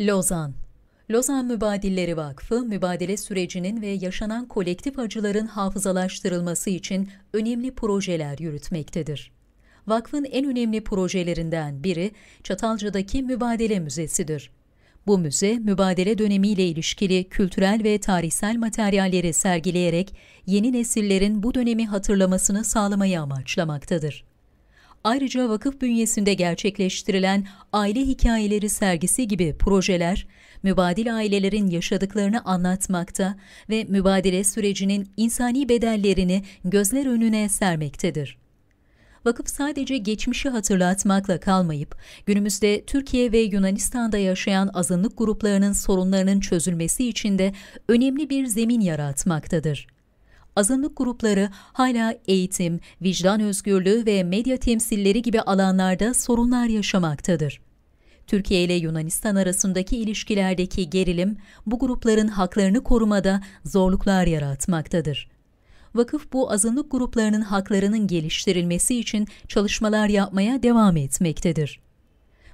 Lozan Lozan Mübadilleri Vakfı, mübadele sürecinin ve yaşanan kolektif acıların hafızalaştırılması için önemli projeler yürütmektedir. Vakfın en önemli projelerinden biri Çatalca'daki Mübadele Müzesi'dir. Bu müze, mübadele dönemiyle ilişkili kültürel ve tarihsel materyalleri sergileyerek yeni nesillerin bu dönemi hatırlamasını sağlamayı amaçlamaktadır. Ayrıca vakıf bünyesinde gerçekleştirilen aile hikayeleri sergisi gibi projeler, mübadil ailelerin yaşadıklarını anlatmakta ve mübadele sürecinin insani bedellerini gözler önüne sermektedir vakıf sadece geçmişi hatırlatmakla kalmayıp, günümüzde Türkiye ve Yunanistan'da yaşayan azınlık gruplarının sorunlarının çözülmesi için de önemli bir zemin yaratmaktadır azınlık grupları hala eğitim, vicdan özgürlüğü ve medya temsilleri gibi alanlarda sorunlar yaşamaktadır. Türkiye ile Yunanistan arasındaki ilişkilerdeki gerilim bu grupların haklarını korumada zorluklar yaratmaktadır. Vakıf bu azınlık gruplarının haklarının geliştirilmesi için çalışmalar yapmaya devam etmektedir.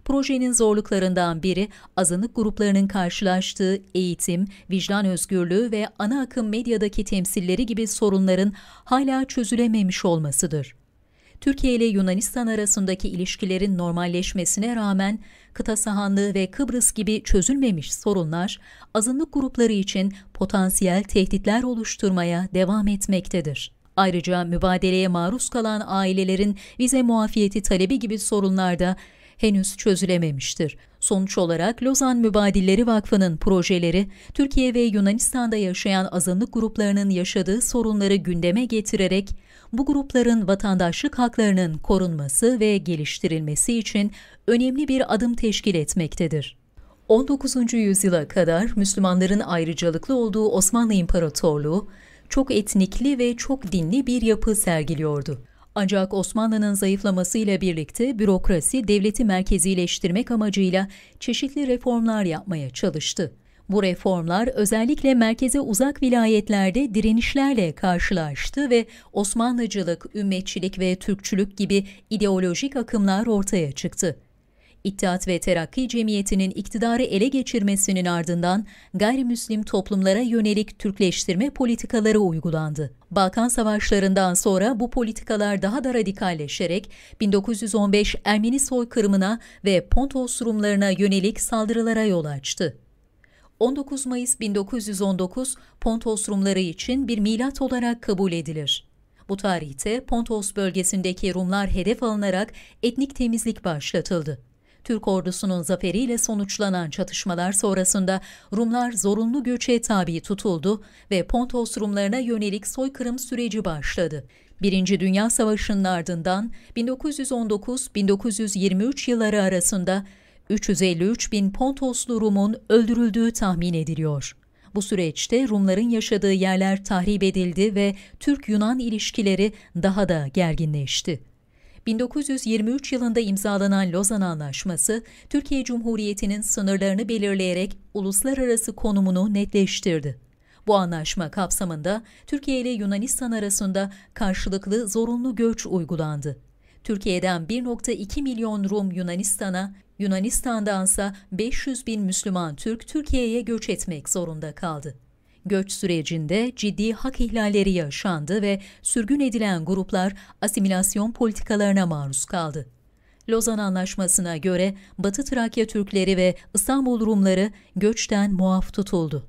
Projenin zorluklarından biri azınlık gruplarının karşılaştığı eğitim, vicdan özgürlüğü ve ana akım medyadaki temsilleri gibi sorunların hala çözülememiş olmasıdır. Türkiye ile Yunanistan arasındaki ilişkilerin normalleşmesine rağmen kıta sahanlığı ve Kıbrıs gibi çözülmemiş sorunlar azınlık grupları için potansiyel tehditler oluşturmaya devam etmektedir. Ayrıca mübadeleye maruz kalan ailelerin vize muafiyeti talebi gibi sorunlarda henüz çözülememiştir. Sonuç olarak Lozan Mübadilleri Vakfı'nın projeleri, Türkiye ve Yunanistan'da yaşayan azınlık gruplarının yaşadığı sorunları gündeme getirerek, bu grupların vatandaşlık haklarının korunması ve geliştirilmesi için önemli bir adım teşkil etmektedir. 19. yüzyıla kadar Müslümanların ayrıcalıklı olduğu Osmanlı İmparatorluğu, çok etnikli ve çok dinli bir yapı sergiliyordu. Ancak Osmanlı'nın zayıflamasıyla birlikte bürokrasi devleti merkezileştirmek amacıyla çeşitli reformlar yapmaya çalıştı. Bu reformlar özellikle merkeze uzak vilayetlerde direnişlerle karşılaştı ve Osmanlıcılık, ümmetçilik ve Türkçülük gibi ideolojik akımlar ortaya çıktı. İttihat ve Terakki Cemiyeti'nin iktidarı ele geçirmesinin ardından gayrimüslim toplumlara yönelik Türkleştirme politikaları uygulandı. Balkan Savaşları'ndan sonra bu politikalar daha da radikalleşerek 1915 Ermeni soykırımına ve Pontos Rumlarına yönelik saldırılara yol açtı. 19 Mayıs 1919 Pontos Rumları için bir milat olarak kabul edilir. Bu tarihte Pontos bölgesindeki Rumlar hedef alınarak etnik temizlik başlatıldı. Türk ordusunun zaferiyle sonuçlanan çatışmalar sonrasında Rumlar zorunlu göçe tabi tutuldu ve Pontos Rumlarına yönelik soykırım süreci başladı. Birinci Dünya Savaşı'nın ardından 1919-1923 yılları arasında 353 bin Pontoslu Rum'un öldürüldüğü tahmin ediliyor. Bu süreçte Rumların yaşadığı yerler tahrip edildi ve Türk-Yunan ilişkileri daha da gerginleşti. 1923 yılında imzalanan Lozan Anlaşması, Türkiye Cumhuriyeti'nin sınırlarını belirleyerek uluslararası konumunu netleştirdi. Bu anlaşma kapsamında Türkiye ile Yunanistan arasında karşılıklı zorunlu göç uygulandı. Türkiye'den 1.2 milyon Rum Yunanistan'a, Yunanistan'dansa 500 bin Müslüman Türk Türkiye'ye göç etmek zorunda kaldı. Göç sürecinde ciddi hak ihlalleri yaşandı ve sürgün edilen gruplar asimilasyon politikalarına maruz kaldı. Lozan Anlaşması'na göre Batı Trakya Türkleri ve İstanbul Rumları göçten muaf tutuldu.